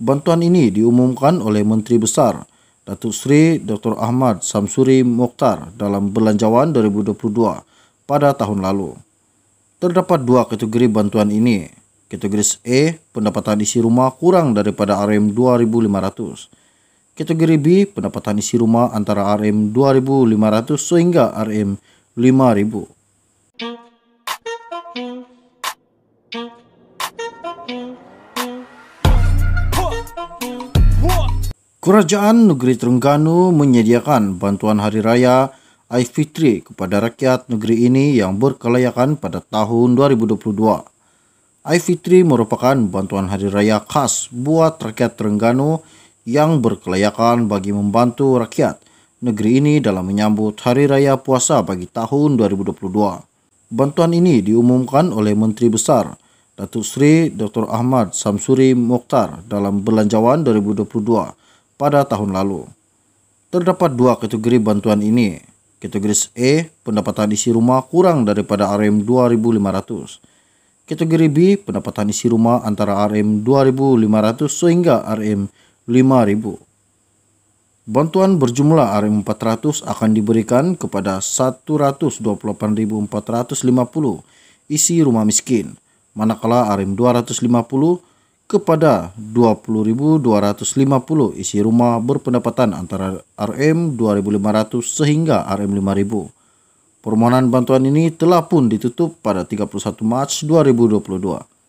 Bantuan ini diumumkan oleh Menteri Besar Datuk Seri Dr. Ahmad Samsuri Mokhtar dalam Belanjawan 2022 pada tahun lalu. Terdapat dua kategori bantuan ini. Kategori E, pendapatan isi rumah kurang daripada RM 2.500. Kategori B, pendapatan isi rumah antara RM 2.500 sehingga RM 5.000. Kerajaan Negeri Terengganu menyediakan bantuan hari raya Aidilfitri kepada rakyat negeri ini yang berkelayakan pada tahun 2022. Aidilfitri merupakan bantuan hari raya khas buat rakyat Terengganu yang berkelayakan bagi membantu rakyat negeri ini dalam menyambut hari raya puasa bagi tahun 2022. Bantuan ini diumumkan oleh Menteri Besar Datuk Seri Dr. Ahmad Samsuri Mokhtar dalam Belanjawan 2022 pada tahun lalu. Terdapat dua kategori bantuan ini. Kategori E, pendapatan isi rumah kurang daripada RM 2.500. Kategori B, pendapatan isi rumah antara RM 2.500 sehingga RM 5.000. Bantuan berjumlah RM400 akan diberikan kepada 128.450 isi rumah miskin, manakala RM250 kepada 20.250 isi rumah berpendapatan antara RM 2.500 sehingga RM 5.000. Permohonan bantuan ini telah pun ditutup pada 31 Mac 2022.